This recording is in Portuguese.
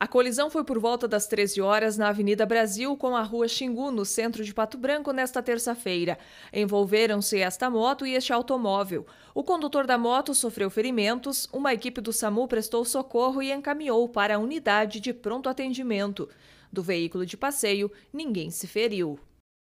A colisão foi por volta das 13 horas na Avenida Brasil com a Rua Xingu, no centro de Pato Branco, nesta terça-feira. Envolveram-se esta moto e este automóvel. O condutor da moto sofreu ferimentos, uma equipe do SAMU prestou socorro e encaminhou para a unidade de pronto atendimento. Do veículo de passeio, ninguém se feriu.